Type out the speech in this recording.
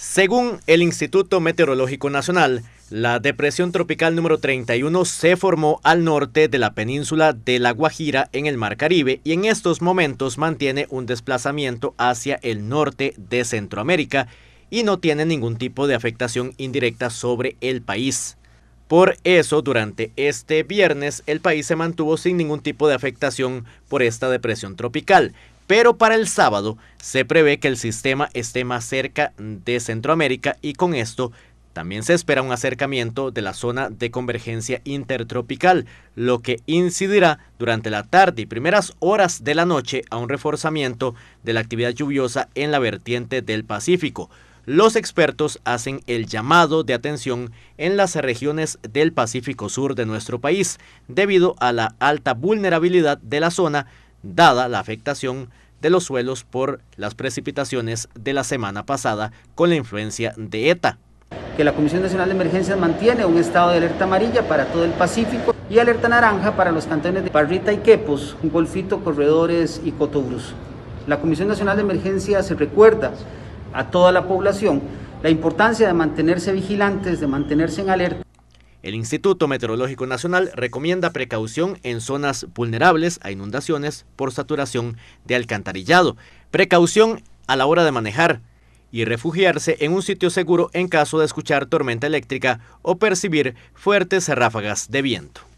Según el Instituto Meteorológico Nacional, la depresión tropical número 31 se formó al norte de la península de La Guajira en el Mar Caribe y en estos momentos mantiene un desplazamiento hacia el norte de Centroamérica y no tiene ningún tipo de afectación indirecta sobre el país. Por eso, durante este viernes, el país se mantuvo sin ningún tipo de afectación por esta depresión tropical, pero para el sábado se prevé que el sistema esté más cerca de Centroamérica y con esto también se espera un acercamiento de la zona de convergencia intertropical, lo que incidirá durante la tarde y primeras horas de la noche a un reforzamiento de la actividad lluviosa en la vertiente del Pacífico. Los expertos hacen el llamado de atención en las regiones del Pacífico Sur de nuestro país, debido a la alta vulnerabilidad de la zona dada la afectación de los suelos por las precipitaciones de la semana pasada con la influencia de ETA. Que la Comisión Nacional de Emergencias mantiene un estado de alerta amarilla para todo el Pacífico y alerta naranja para los cantones de Parrita y Quepos, Golfito, Corredores y Cotobrus. La Comisión Nacional de Emergencias recuerda a toda la población la importancia de mantenerse vigilantes, de mantenerse en alerta. El Instituto Meteorológico Nacional recomienda precaución en zonas vulnerables a inundaciones por saturación de alcantarillado, precaución a la hora de manejar y refugiarse en un sitio seguro en caso de escuchar tormenta eléctrica o percibir fuertes ráfagas de viento.